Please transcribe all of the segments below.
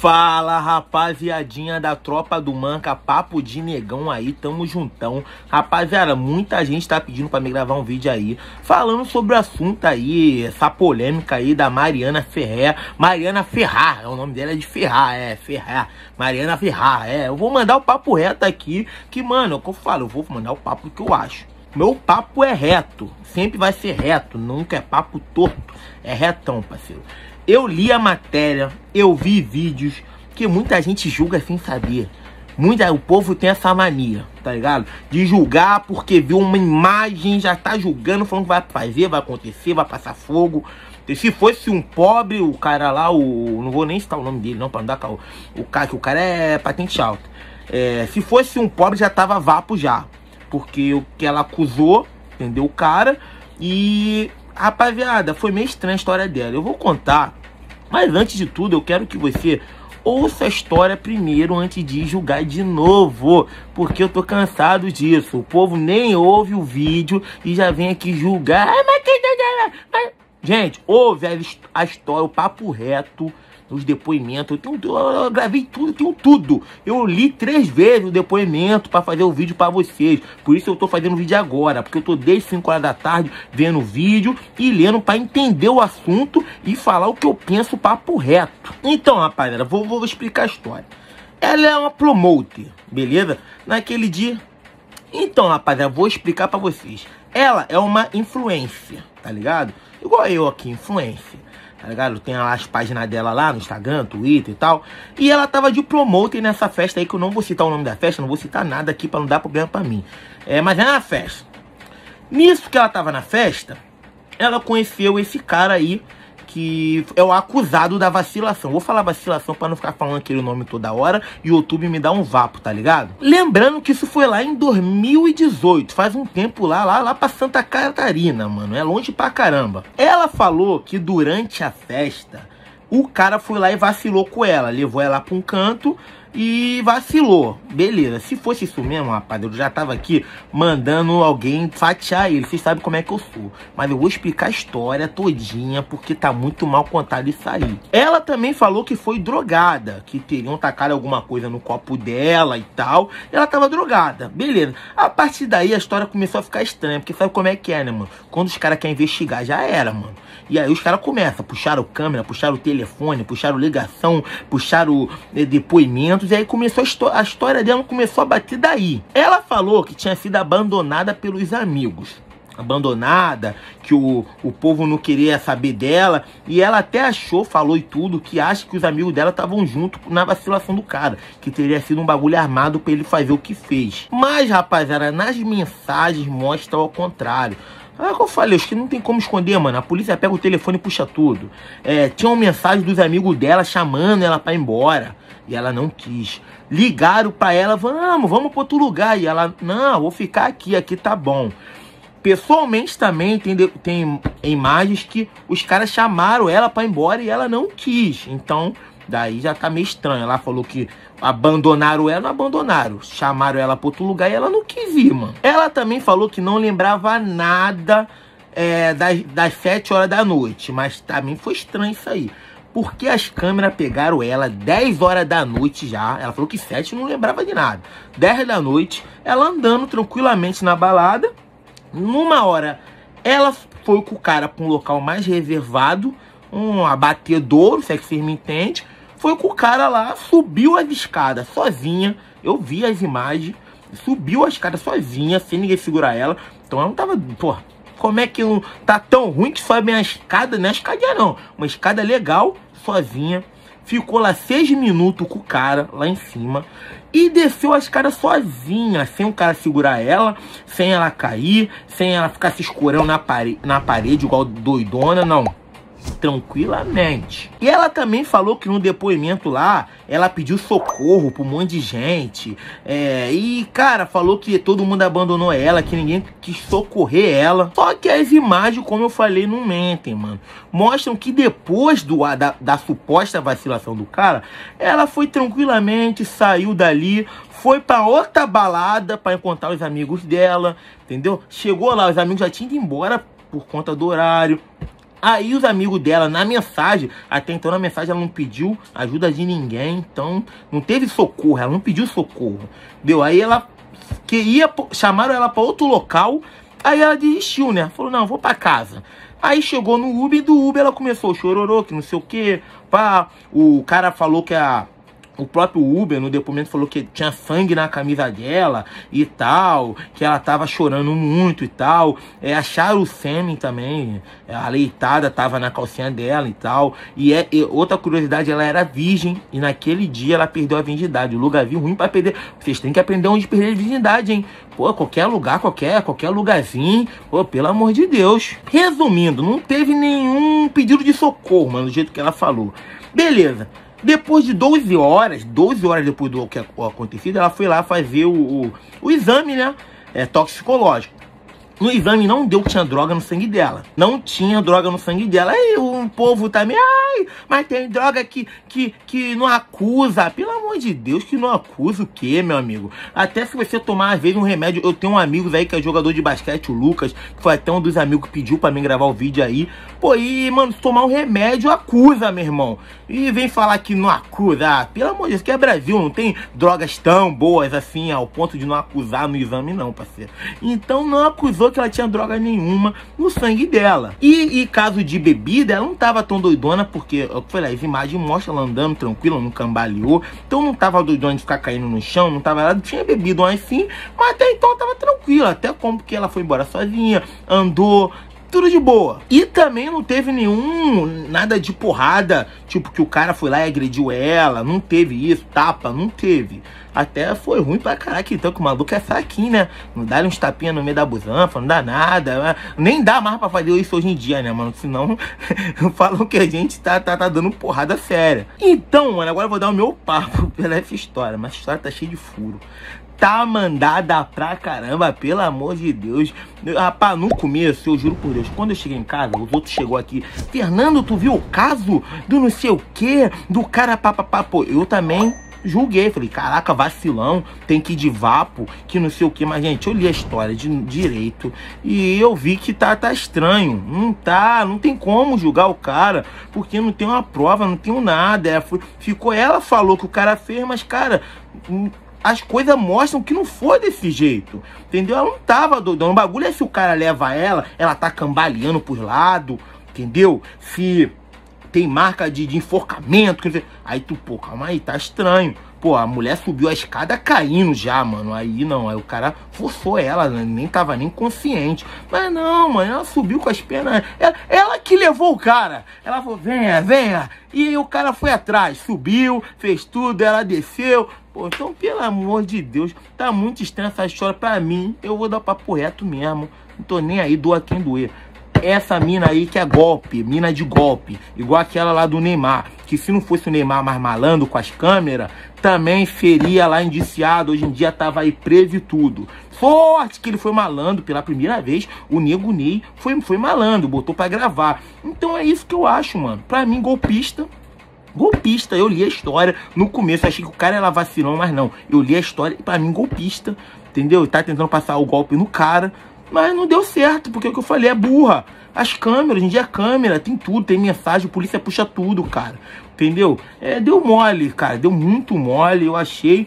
Fala rapaziadinha da tropa do Manca, papo de negão aí, tamo juntão. Rapaziada, muita gente tá pedindo para me gravar um vídeo aí, falando sobre o assunto aí, essa polêmica aí da Mariana Ferrer. Mariana Ferrar, é o nome dela é de Ferrar, é, Ferrar. Mariana Ferrar, é. Eu vou mandar o papo reto aqui, que mano, é o que eu falo, eu vou mandar o papo que eu acho. Meu papo é reto, sempre vai ser reto, nunca é papo torto, é retão, parceiro. Eu li a matéria, eu vi vídeos que muita gente julga sem saber. Muita, o povo tem essa mania, tá ligado? De julgar porque viu uma imagem, já tá julgando, falando que vai fazer, vai acontecer, vai passar fogo. E se fosse um pobre, o cara lá, o. Não vou nem citar o nome dele, não, pra não dar caô. O cara, que o cara é patente alta. É, se fosse um pobre, já tava vapo já. Porque o que ela acusou, entendeu? O cara. E. Rapaziada, foi meio estranha a história dela. Eu vou contar mas antes de tudo, eu quero que você ouça a história primeiro antes de julgar de novo, porque eu tô cansado disso. O povo nem ouve o vídeo e já vem aqui julgar. Ah, tá- gente, ouve a, a história, o papo reto os depoimentos. Eu, tenho, eu gravei tudo, tenho tudo. Eu li três vezes o depoimento para fazer o vídeo para vocês. Por isso eu tô fazendo o vídeo agora, porque eu tô desde 5 horas da tarde vendo o vídeo e lendo para entender o assunto e falar o que eu penso papo reto. Então, rapaziada, vou, vou explicar a história. Ela é uma promoter, beleza? Naquele dia. Então, rapaziada, vou explicar para vocês. Ela é uma influência, tá ligado? Igual eu aqui, influência tá ligado? Tem lá as páginas dela lá no Instagram, Twitter e tal. E ela tava de promoter nessa festa aí, que eu não vou citar o nome da festa, não vou citar nada aqui para não dar problema para mim. É, mas é uma festa. Nisso que ela tava na festa, ela conheceu esse cara aí, que é o acusado da vacilação. Vou falar vacilação para não ficar falando aquele nome toda hora e o YouTube me dá um vapo, tá ligado? Lembrando que isso foi lá em 2018, faz um tempo lá, lá, lá pra Santa Catarina, mano. É longe pra caramba. Ela falou que durante a festa, o cara foi lá e vacilou com ela. Levou ela pra um canto, e vacilou. Beleza, se fosse isso mesmo, rapaz, eu já tava aqui mandando alguém fatiar ele. Vocês sabem como é que eu sou. Mas eu vou explicar a história todinha, porque tá muito mal contado isso aí. Ela também falou que foi drogada, que teriam tacado alguma coisa no copo dela e tal. Ela tava drogada, beleza. A partir daí a história começou a ficar estranha, porque sabe como é que é, né, mano? Quando os caras querem investigar, já era, mano. E aí os caras começam, puxaram câmera, puxaram telefone, puxaram ligação, puxaram eh, depoimento Santos. E aí começou a, história, a história dela começou a bater daí. Ela falou que tinha sido abandonada pelos amigos abandonada, que o, o povo não queria saber dela. E ela até achou, falou e tudo, que acha que os amigos dela estavam junto na vacilação do cara. Que teria sido um bagulho armado para ele fazer o que fez. Mas, rapaziada, nas mensagens mostra ao contrário. Ah, é como eu falei, acho que não tem como esconder, mano. A polícia pega o telefone e puxa tudo. É, tinha uma mensagem dos amigos dela chamando ela para ir embora. E ela não quis. Ligaram para ela, vamos, vamos para outro lugar. E ela, não, vou ficar aqui, aqui tá bom. Pessoalmente também tem, tem imagens que os caras chamaram ela para ir embora e ela não quis. Então, daí já tá meio estranho. Ela falou que Abandonaram ela, não abandonaram. Chamaram ela para outro lugar e ela não quis vir, mano. Ela também falou que não lembrava nada é, das, das 7 horas da noite. Mas pra mim foi estranho isso aí. Porque as câmeras pegaram ela 10 horas da noite já. Ela falou que 7 não lembrava de nada. 10 da noite, ela andando tranquilamente na balada. Numa hora, ela foi com o cara para um local mais reservado, um abatedouro, se é que vocês me entendem foi com o cara lá subiu as escadas sozinha. Eu vi as imagens. Subiu a escada sozinha, sem ninguém segurar ela. Então ela não tava. Porra, como é que não tá tão ruim que sobe a escada? Não é escadinha, não. Uma escada legal, sozinha. Ficou lá seis minutos com o cara lá em cima. E desceu a escada sozinha, sem o cara segurar ela, sem ela cair, sem ela ficar se escorando na, pare na parede igual doidona, não tranquilamente. E ela também falou que no depoimento lá, ela pediu socorro pra um monte de gente. É, e, cara, falou que todo mundo abandonou ela, que ninguém quis socorrer ela. Só que as imagens, como eu falei, não mentem, mano. Mostram que depois do, da, da suposta vacilação do cara, ela foi tranquilamente, saiu dali, foi para outra balada para encontrar os amigos dela, entendeu? Chegou lá, os amigos já tinham ido embora por conta do horário. Aí os amigos dela, na mensagem, até então na mensagem ela não pediu ajuda de ninguém, então não teve socorro, ela não pediu socorro. Deu, aí ela queria, chamaram ela para outro local, aí ela desistiu, né? Falou, não, vou para casa. Aí chegou no Uber e do Uber ela começou chororô, que não sei o que, pá, o cara falou que a o próprio Uber, no depoimento, falou que tinha sangue na camisa dela e tal, que ela tava chorando muito e tal. É, acharam o sêmen também, é, a leitada tava na calcinha dela e tal. E, é, e outra curiosidade, ela era virgem e naquele dia ela perdeu a virgindade. O lugarzinho ruim para perder. Vocês têm que aprender onde perder a virgindade, hein? Pô, qualquer lugar, qualquer, qualquer lugarzinho. Pô, pelo amor de Deus. Resumindo, não teve nenhum pedido de socorro, mano, do jeito que ela falou. Beleza. Depois de 12 horas, 12 horas depois do que é aconteceu, ela foi lá fazer o, o, o exame, né? É, toxicológico. No exame não deu que tinha droga no sangue dela. Não tinha droga no sangue dela. Aí o povo também, tá ai, mas tem droga que, que, que não acusa. Pelo amor de Deus, que não acusa o quê, meu amigo? Até se você tomar, às vezes, um remédio. Eu tenho um amigo aí que é jogador de basquete, o Lucas, que foi até um dos amigos que pediu para mim gravar o vídeo aí. Pô, e, mano, se tomar um remédio, acusa, meu irmão. E vem falar que não acusa. Ah, pelo amor de Deus, que é Brasil, não tem drogas tão boas assim, ao ponto de não acusar no exame, não, parceiro. Então não acusou que ela tinha droga nenhuma no sangue dela. E, e caso de bebida, ela não tava tão doidona, porque, eu falei, as imagens mostram ela andando tranquila, não cambaleou. Então não tava doidona de ficar caindo no chão, não tava. Ela tinha bebido assim, mas até então tava tranquila. Até como que ela foi embora sozinha, andou, tudo de boa. E também não teve nenhum, nada de porrada, tipo que o cara foi lá e agrediu ela, não teve isso, tapa, não teve. Até foi ruim pra caraca, que então, que o maluco é fraquinho, né? Não dá uns tapinha no meio da busanfa, não dá nada, né? nem dá mais pra fazer isso hoje em dia, né, mano? Senão falam que a gente tá, tá, tá dando porrada séria. Então, mano, agora eu vou dar o meu papo pela história, mas a história tá cheia de furo tá mandada pra caramba, pelo amor de Deus. Rapaz, no começo, eu juro por Deus, quando eu cheguei em casa, os outros chegou aqui. Fernando, tu viu o caso do não sei o quê? Do cara papapá. Pô, eu também julguei. Falei, caraca, vacilão, tem que ir de vapo, que não sei o que. Mas, gente, eu li a história de direito e eu vi que tá, tá estranho. Não tá, não tem como julgar o cara, porque não tem uma prova, não tem nada. É, foi, ficou, ela falou que o cara fez, mas, cara, as coisas mostram que não foi desse jeito. Entendeu? Ela não tava doidona. O bagulho é se o cara leva ela, ela tá cambaleando por lado, entendeu? Se tem marca de, de enforcamento. Quer dizer, aí tu, pô, calma aí, tá estranho. Pô, a mulher subiu a escada caindo já, mano. Aí não, aí o cara forçou ela, né, nem tava nem consciente. Mas não, mano, ela subiu com as pernas. Ela, é, ela que levou o cara. Ela falou, venha, venha. E o cara foi atrás, subiu, fez tudo, ela desceu. Pô, então, pelo amor de Deus, tá muito estranha essa história pra mim. Eu vou dar papo reto mesmo. Não tô nem aí, doa quem doer. Essa mina aí que é golpe, mina de golpe. Igual aquela lá do Neymar. Que se não fosse o Neymar mais malando com as câmeras, também seria lá indiciado. Hoje em dia tava aí preso e tudo. Forte que ele foi malando pela primeira vez. O Nego Ney foi, foi malando, botou pra gravar. Então é isso que eu acho, mano. Pra mim, golpista golpista. Eu li a história. No começo achei que o cara era vacilão, mas não. Eu li a história e pra mim golpista, entendeu? Tá tentando passar o golpe no cara. Mas não deu certo, porque é o que eu falei é burra. As câmeras, hoje em dia é câmera, tem tudo, tem mensagem, a polícia puxa tudo, cara. Entendeu? É, deu mole, cara, deu muito mole, eu achei.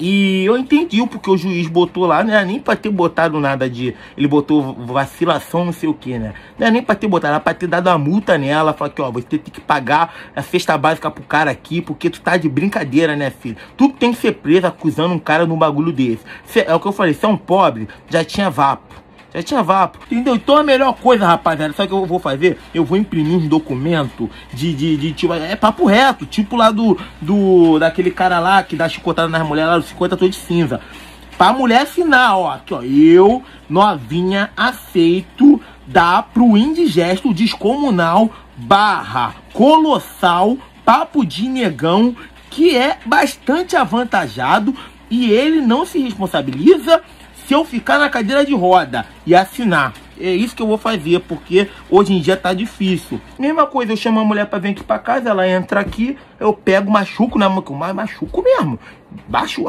E eu entendi o porque o juiz botou lá, não era nem pra ter botado nada de. Ele botou vacilação, não sei o que, né? Não era nem pra ter botado, era pra ter dado uma multa nela. Falar que, ó, você tem que pagar a cesta básica pro cara aqui, porque tu tá de brincadeira, né, filho? Tu tem que ser preso acusando um cara num bagulho desse. Cê, é o que eu falei, você é um pobre, já tinha vapo. Já tinha vapo. Entendeu? Então é a melhor coisa, rapaziada, sabe o que eu vou fazer? Eu vou imprimir uns documentos de, de, de tipo. É papo reto, tipo lá do. do daquele cara lá que dá chicotada nas mulheres lá, os 50 tons de cinza. Pra mulher assinar, ó. Aqui, ó. Eu, novinha, aceito dar pro indigesto descomunal barra colossal papo de negão que é bastante avantajado e ele não se responsabiliza se eu ficar na cadeira de roda e assinar, é isso que eu vou fazer, porque hoje em dia tá difícil. Mesma coisa, eu chamo a mulher para vir aqui para casa, ela entra aqui, eu pego, machuco na mão, machuco mesmo. Baixo,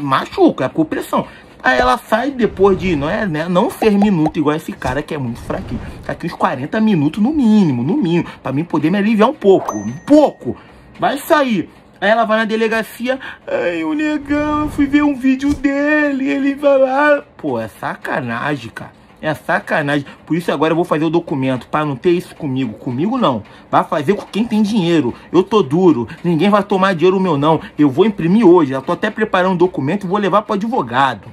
machuca, é por pressão. Aí ela sai depois de, não é, né, não ser minuto igual esse cara que é muito fraquinho. Tá aqui uns 40 minutos no mínimo, no mínimo, para mim poder me aliviar um pouco, um pouco. Vai sair. Aí ela vai na delegacia, ai, o negão, eu fui ver um vídeo dele, ele vai lá. Pô, é sacanagem, cara. É sacanagem. Por isso agora eu vou fazer o documento, para não ter isso comigo. Comigo não. Vai fazer com quem tem dinheiro. Eu tô duro. Ninguém vai tomar dinheiro meu não. Eu vou imprimir hoje. Eu tô até preparando um documento e vou levar pro advogado.